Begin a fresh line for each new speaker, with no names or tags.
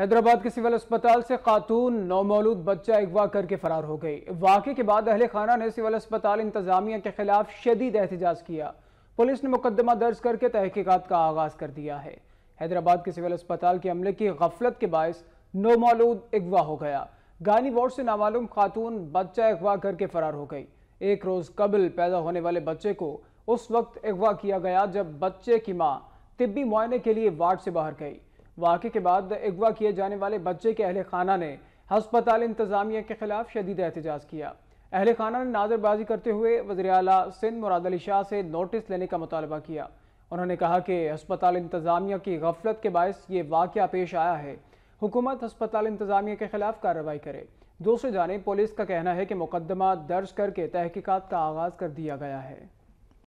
हैदराबाद के सिविल अस्पताल से खातून नौमौलूद बच्चा अगवा करके फरार हो गई वाक़े के बाद अहले खाना ने सिविल अस्पताल इंतजामिया के खिलाफ शदीद एहतजाज किया पुलिस ने मुकदमा दर्ज करके तहकीकत का आगाज कर दिया है हैदराबाद के सिविल अस्पताल के अमले की गफलत के बायस नौमौलूद अगवा हो गया गानी वार्ड से नामालूम खातून बच्चा अगवा करके फरार हो गई एक रोज़ कबल पैदा होने वाले बच्चे को उस वक्त अगवा किया गया जब बच्चे की माँ तिब्बी मुआयने के लिए वार्ड से बाहर गई वाक़े के बाद अगवा किए जाने वाले बच्चे के अहल खाना ने हस्पताल इंतजामिया के खिलाफ शदीद एहतजाज किया अहल खाना ने नाजरबाजी करते हुए वजी अला सिंध मुराद अली शाह से नोटिस लेने का मुतालबा किया उन्होंने कहा कि हस्पताल इंतजामिया की गफलत के बायस ये वाक़ पेश आया है हुकूमत हस्पताल इंतजामिया के खिलाफ कार्रवाई करे दूसरी जाने पुलिस का कहना है कि मुकदमा दर्ज करके तहकीकत का आगाज़ कर दिया गया है